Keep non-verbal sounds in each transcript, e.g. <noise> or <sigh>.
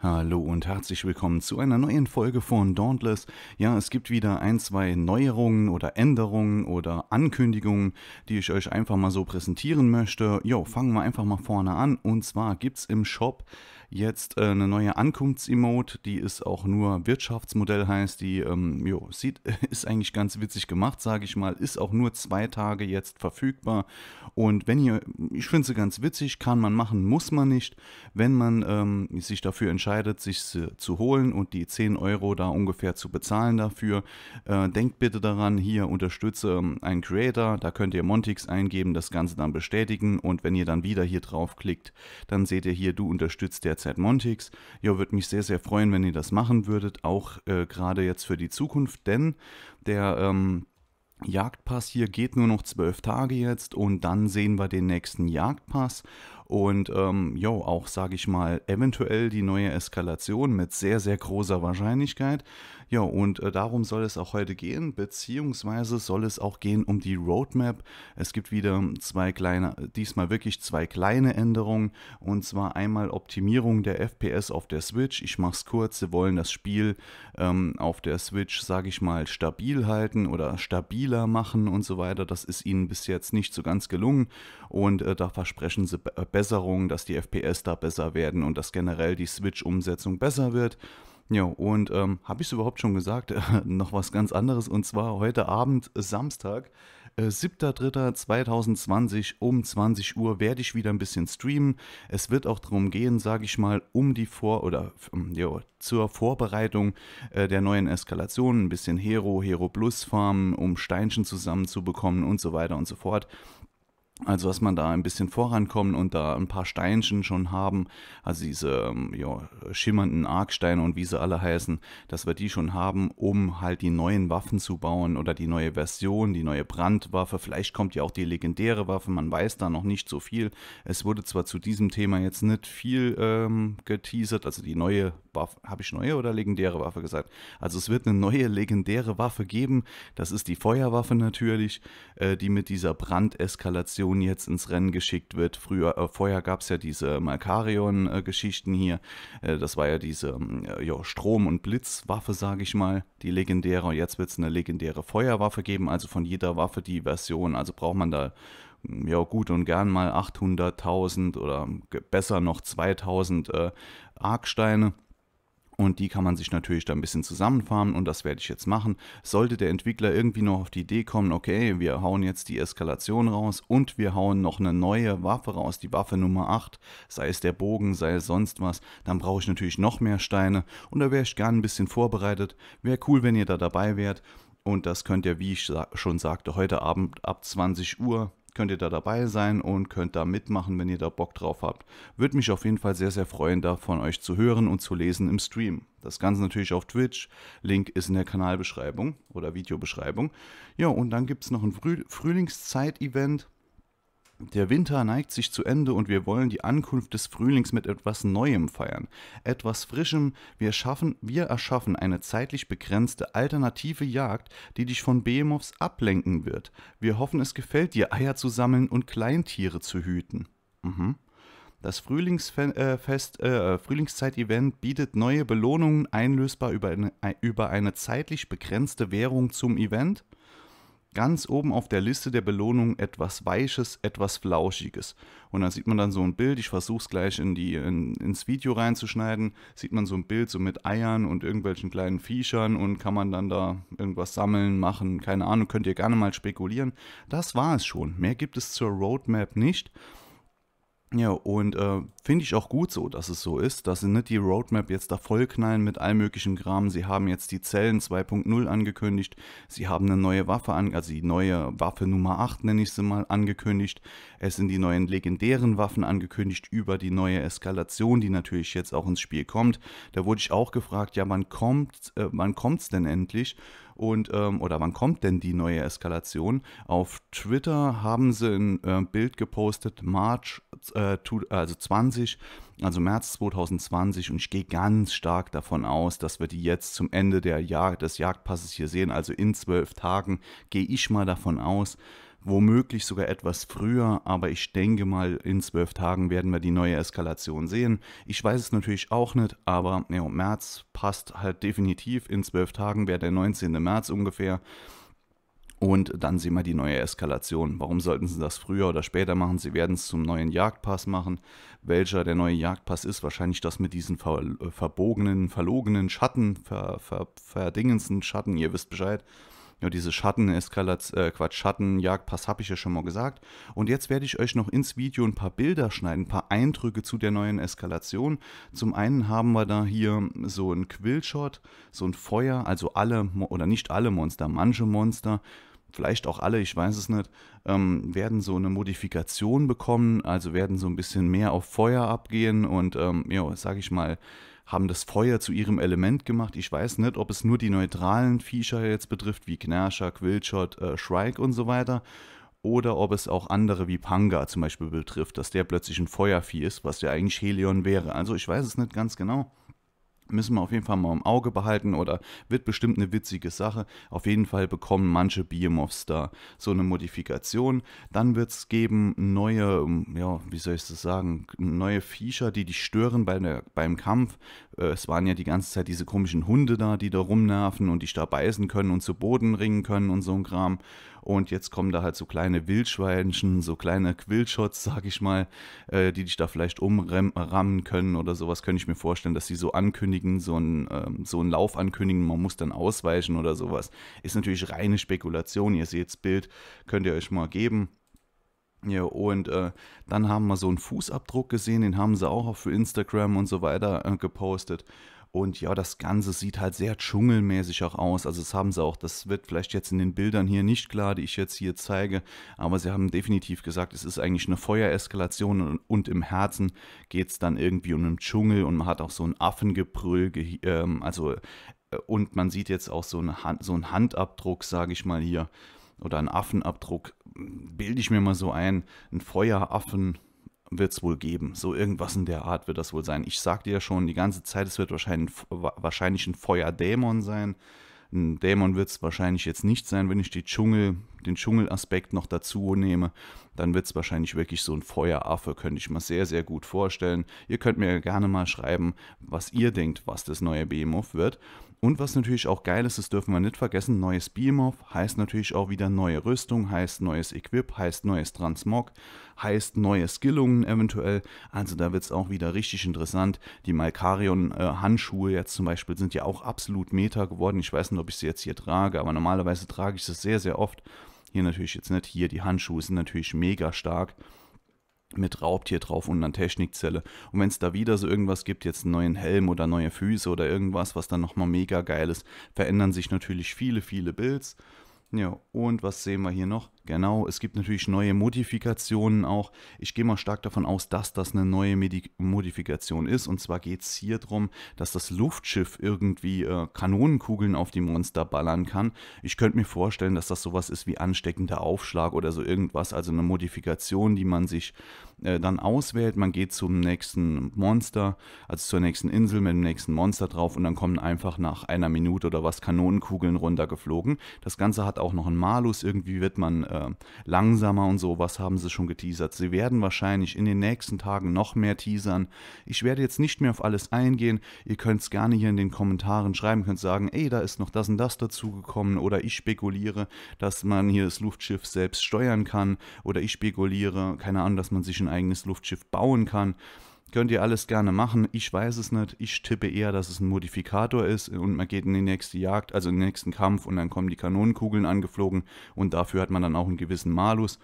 Hallo und herzlich willkommen zu einer neuen Folge von Dauntless. Ja, es gibt wieder ein, zwei Neuerungen oder Änderungen oder Ankündigungen, die ich euch einfach mal so präsentieren möchte. Jo, fangen wir einfach mal vorne an. Und zwar gibt es im Shop jetzt äh, eine neue Ankunfts-Emote, die ist auch nur Wirtschaftsmodell heißt. Die ähm, jo, sieht, <laughs> ist eigentlich ganz witzig gemacht, sage ich mal. Ist auch nur zwei Tage jetzt verfügbar. Und wenn ihr, ich finde sie ganz witzig, kann man machen, muss man nicht. Wenn man ähm, sich dafür entscheidet, entscheidet, sich zu holen und die 10 Euro da ungefähr zu bezahlen dafür, äh, denkt bitte daran, hier unterstütze ähm, einen Creator, da könnt ihr Montix eingeben, das Ganze dann bestätigen und wenn ihr dann wieder hier draufklickt, dann seht ihr hier, du unterstützt derzeit Montix. Ja, würde mich sehr, sehr freuen, wenn ihr das machen würdet, auch äh, gerade jetzt für die Zukunft, denn der... Ähm, Jagdpass hier geht nur noch zwölf Tage jetzt und dann sehen wir den nächsten Jagdpass und ähm, auch sage ich mal, eventuell die neue Eskalation mit sehr, sehr großer Wahrscheinlichkeit. Ja, und äh, darum soll es auch heute gehen, beziehungsweise soll es auch gehen um die Roadmap. Es gibt wieder zwei kleine, diesmal wirklich zwei kleine Änderungen. Und zwar einmal Optimierung der FPS auf der Switch. Ich mache es kurz, sie wollen das Spiel ähm, auf der Switch, sage ich mal, stabil halten oder stabiler machen und so weiter. Das ist ihnen bis jetzt nicht so ganz gelungen und äh, da versprechen sie besser. Äh, Verbesserungen, dass die FPS da besser werden und dass generell die Switch-Umsetzung besser wird. Ja, und ähm, habe ich es überhaupt schon gesagt? <laughs> noch was ganz anderes und zwar heute Abend, Samstag, 7.3.2020 äh, um 20 Uhr werde ich wieder ein bisschen streamen. Es wird auch darum gehen, sage ich mal, um die Vor- oder ähm, jo, zur Vorbereitung äh, der neuen Eskalation, ein bisschen Hero, Hero Plus farmen, um Steinchen zusammenzubekommen und so weiter und so fort. Also, dass man da ein bisschen vorankommen und da ein paar Steinchen schon haben, also diese ähm, ja, schimmernden Arksteine und wie sie alle heißen, dass wir die schon haben, um halt die neuen Waffen zu bauen oder die neue Version, die neue Brandwaffe. Vielleicht kommt ja auch die legendäre Waffe, man weiß da noch nicht so viel. Es wurde zwar zu diesem Thema jetzt nicht viel ähm, geteasert, also die neue Waffe, habe ich neue oder legendäre Waffe gesagt? Also, es wird eine neue legendäre Waffe geben, das ist die Feuerwaffe natürlich, äh, die mit dieser Brandeskalation Fraktion jetzt ins Rennen geschickt wird. Früher, äh, vorher gab es ja diese Malkarion-Geschichten hier. Äh, das war ja diese ähm, ja, Strom- und Blitzwaffe, sage ich mal, die legendäre. Und Jetzt wird es eine legendäre Feuerwaffe geben, also von jeder Waffe die Version. Also braucht man da hm, ja gut und gern mal 800.000 oder ähm, besser noch 2000 äh, Arksteine. Und die kann man sich natürlich da ein bisschen zusammenfahren und das werde ich jetzt machen. Sollte der Entwickler irgendwie noch auf die Idee kommen, okay, wir hauen jetzt die Eskalation raus und wir hauen noch eine neue Waffe raus, die Waffe Nummer 8, sei es der Bogen, sei es sonst was, dann brauche ich natürlich noch mehr Steine und da wäre ich gerne ein bisschen vorbereitet. Wäre cool, wenn ihr da dabei wärt. Und das könnt ihr, wie ich schon sagte, heute Abend ab 20 Uhr könnt ihr da dabei sein und könnt da mitmachen, wenn ihr da Bock drauf habt. Würde mich auf jeden Fall sehr, sehr freuen, da von euch zu hören und zu lesen im Stream. Das Ganze natürlich auf Twitch. Link ist in der Kanalbeschreibung oder Videobeschreibung. Ja, und dann gibt es noch ein Früh Frühlingszeit-Event der Winter neigt sich zu Ende und wir wollen die Ankunft des Frühlings mit etwas Neuem feiern, etwas Frischem. Wir schaffen, wir erschaffen eine zeitlich begrenzte alternative Jagd, die dich von Behemoths ablenken wird. Wir hoffen, es gefällt dir, Eier zu sammeln und Kleintiere zu hüten. Mhm. Das Frühlingsfest, äh, äh, Frühlingszeit-Event bietet neue Belohnungen einlösbar über eine, über eine zeitlich begrenzte Währung zum Event ganz oben auf der Liste der Belohnungen etwas Weiches, etwas Flauschiges. Und da sieht man dann so ein Bild, ich versuche es gleich in die, in, ins Video reinzuschneiden, sieht man so ein Bild so mit Eiern und irgendwelchen kleinen Viechern und kann man dann da irgendwas sammeln, machen, keine Ahnung, könnt ihr gerne mal spekulieren. Das war es schon, mehr gibt es zur Roadmap nicht. Ja, und äh, finde ich auch gut so, dass es so ist, dass sie nicht ne, die Roadmap jetzt da vollknallen mit allem möglichen Kram. Sie haben jetzt die Zellen 2.0 angekündigt, sie haben eine neue Waffe an, also die neue Waffe Nummer 8 nenne ich sie mal, angekündigt. Es sind die neuen legendären Waffen angekündigt über die neue Eskalation, die natürlich jetzt auch ins Spiel kommt. Da wurde ich auch gefragt, ja, wann kommt, äh, wann kommt's denn endlich? und ähm, oder wann kommt denn die neue Eskalation? Auf Twitter haben sie ein äh, Bild gepostet, March äh, also 20, also März 2020 und ich gehe ganz stark davon aus, dass wir die jetzt zum Ende der Jagd, des Jagdpasses hier sehen, also in zwölf Tagen gehe ich mal davon aus, womöglich sogar etwas früher, aber ich denke mal, in zwölf Tagen werden wir die neue Eskalation sehen. Ich weiß es natürlich auch nicht, aber ja, März passt halt definitiv. In zwölf Tagen wäre der 19. März ungefähr. Und dann sehen wir die neue Eskalation. Warum sollten sie das früher oder später machen? Sie werden es zum neuen Jagdpass machen. Welcher der neue Jagdpass ist? Wahrscheinlich das mit diesen ver äh, verbogenen, verlogenen Schatten, ver, ver verdingensten Schatten. Ihr wisst Bescheid. Ja, diese Schatten-Eskalaz, äh, Quatsch, Schattenjagdpass habe ich ja schon mal gesagt. Und jetzt werde ich euch noch ins Video ein paar Bilder schneiden, ein paar Eindrücke zu der neuen Eskalation. Zum einen haben wir da hier so einen Quillshot, so ein Feuer, also alle, oder nicht alle Monster, manche Monster vielleicht auch alle, ich weiß es nicht, ähm, werden so eine Modifikation bekommen, also werden so ein bisschen mehr auf Feuer abgehen und, ähm, ja, sag ich mal, haben das Feuer zu ihrem Element gemacht. Ich weiß nicht, ob es nur die neutralen Viecher jetzt betrifft, wie Gnersha, Quillshot, äh, Shrike und so weiter, oder ob es auch andere wie Panga zum Beispiel betrifft, dass der plötzlich ein Feuervieh ist, was ja eigentlich Helion wäre. Also ich weiß es nicht ganz genau müssen wir auf jeden Fall mal im Auge behalten oder wird bestimmt eine witzige Sache. Auf jeden Fall bekommen manche Behemoths da so eine Modifikation. Dann wird es geben neue, ähm, ja, wie soll ich das sagen, neue Viecher, die dich stören bei der, beim Kampf. Äh, es waren ja die ganze Zeit diese komischen Hunde da, die da rumnerven und dich da beißen können und zu Boden ringen können und so ein Kram. Und jetzt kommen da halt so kleine Wildschweinchen, so kleine Quillshots, sag ich mal, äh, die dich da vielleicht umrammen können oder sowas, könnte ich mir vorstellen, dass sie so ankündigen, so einen, ähm, so einen Lauf ankündigen, man muss dann ausweichen oder sowas. Ist natürlich reine Spekulation. Ihr seht das Bild, könnt ihr euch mal geben. Ja, und äh, dann haben wir so einen Fußabdruck gesehen, den haben sie auch auf Instagram und so weiter äh, gepostet. Und ja, das Ganze sieht halt sehr dschungelmäßig auch aus. Also das haben sie auch, das wird vielleicht jetzt in den Bildern hier nicht klar, die ich jetzt hier zeige, aber sie haben definitiv gesagt, es ist eigentlich eine Feuereskalation und, und im Herzen geht es dann irgendwie um einen Dschungel und man hat auch so ein Affengebrüll, ähm, also äh, und man sieht jetzt auch so, eine Hand, so einen Handabdruck, sage ich mal hier, oder einen Affenabdruck, bilde ich mir mal so ein, ein Feueraffen wird es wohl geben. So irgendwas in der Art wird das wohl sein. Ich sagte ja schon die ganze Zeit, es wird wahrscheinlich, wahrscheinlich ein Feuerdämon sein. Ein Dämon wird es wahrscheinlich jetzt nicht sein, wenn ich die Dschungel, den Dschungelaspekt noch dazu nehme dann wird es wahrscheinlich wirklich so ein Feueraffe, könnte ich mir sehr, sehr gut vorstellen. Ihr könnt mir gerne mal schreiben, was ihr denkt, was das neue BMOF wird. Und was natürlich auch geil ist, das dürfen wir nicht vergessen, neues BMOF heißt natürlich auch wieder neue Rüstung, heißt neues Equip, heißt neues Transmog, heißt neue Skillungen eventuell. Also da wird es auch wieder richtig interessant. Die Malkarion-Handschuhe äh, jetzt zum Beispiel sind ja auch absolut Meta geworden. Ich weiß nicht, ob ich sie jetzt hier trage, aber normalerweise trage ich sie sehr, sehr oft. Hier natürlich jetzt nicht. Hier die Handschuhe sind natürlich mega stark mit Raubtier drauf und dann Technikzelle. Und wenn es da wieder so irgendwas gibt, jetzt einen neuen Helm oder neue Füße oder irgendwas, was dann nochmal mega geil ist, verändern sich natürlich viele, viele Builds. Ja, und was sehen wir hier noch? Genau, es gibt natürlich neue Modifikationen auch. Ich gehe mal stark davon aus, dass das eine neue Medi Modifikation ist. Und zwar geht es hier darum, dass das Luftschiff irgendwie äh, Kanonenkugeln auf die Monster ballern kann. Ich könnte mir vorstellen, dass das sowas ist wie ansteckender Aufschlag oder so irgendwas. Also eine Modifikation, die man sich äh, dann auswählt. Man geht zum nächsten Monster, also zur nächsten Insel mit dem nächsten Monster drauf und dann kommen einfach nach einer Minute oder was Kanonenkugeln runtergeflogen. Das Ganze hat auch noch einen Malus. Irgendwie wird man... Äh, äh, langsamer und sowas haben sie schon geteasert. Sie werden wahrscheinlich in den nächsten Tagen noch mehr teasern. Ich werde jetzt nicht mehr auf alles eingehen. Ihr könnt es gerne hier in den Kommentaren schreiben, könnt sagen, ey, da ist noch das und das dazugekommen oder ich spekuliere, dass man hier das Luftschiff selbst steuern kann oder ich spekuliere, keine Ahnung, dass man sich ein eigenes Luftschiff bauen kann. Könnt ihr alles gerne machen. Ich weiß es nicht. Ich tippe eher, dass es ein Modifikator ist und man geht in die nächste Jagd, also in den nächsten Kampf und dann kommen die Kanonenkugeln angeflogen und dafür hat man dann auch einen gewissen Malus.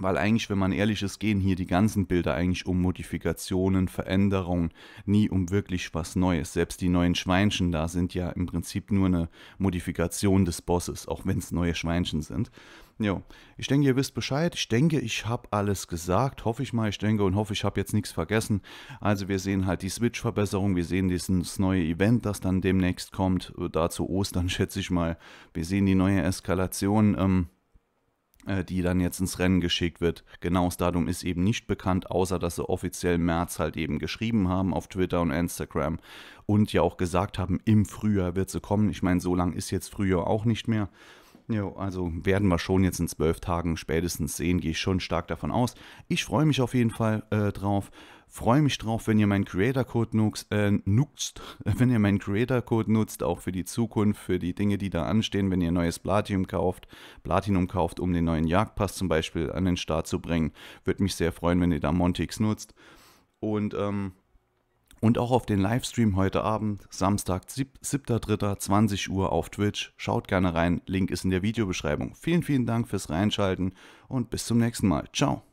Weil eigentlich, wenn man ehrlich ist, gehen hier die ganzen Bilder eigentlich um Modifikationen, Veränderungen, nie um wirklich was Neues. Selbst die neuen Schweinchen da sind ja im Prinzip nur eine Modifikation des Bosses, auch wenn es neue Schweinchen sind. Jo, ich denke, ihr wisst Bescheid. Ich denke, ich habe alles gesagt. Hoffe ich mal. Ich denke und hoffe, ich habe jetzt nichts vergessen. Also wir sehen halt die Switch-Verbesserung. Wir sehen dieses neue Event, das dann demnächst kommt. Dazu Ostern, <laughs> schätze ich mal. Wir sehen die neue Eskalation. Ähm, äh, die dann jetzt ins Rennen geschickt wird. Genaues Datum ist eben nicht bekannt, außer dass sie offiziell März halt eben geschrieben haben auf Twitter und Instagram und ja auch gesagt haben, im Frühjahr wird sie kommen. Ich meine, so lang ist jetzt Frühjahr auch nicht mehr. Ja, also werden wir schon jetzt in zwölf Tagen spätestens sehen, gehe ich schon stark davon aus. Ich freue mich auf jeden Fall äh, drauf Freue mich drauf, wenn ihr meinen Creator Code nutzt, äh, nutzt, <laughs> wenn ihr meinen Creator Code nutzt, auch für die Zukunft, für die Dinge, die da anstehen, wenn ihr neues Platinum kauft, Platinum kauft, um den neuen Jagdpass zum Beispiel an den Start zu bringen. Würde mich sehr freuen, wenn ihr da Montix nutzt. Und ähm, und auch auf den Livestream heute Abend, Samstag, 7.3.20 Uhr auf Twitch. Schaut gerne rein, Link ist in der Videobeschreibung. Vielen, vielen Dank fürs Reinschalten und bis zum nächsten Mal. Ciao.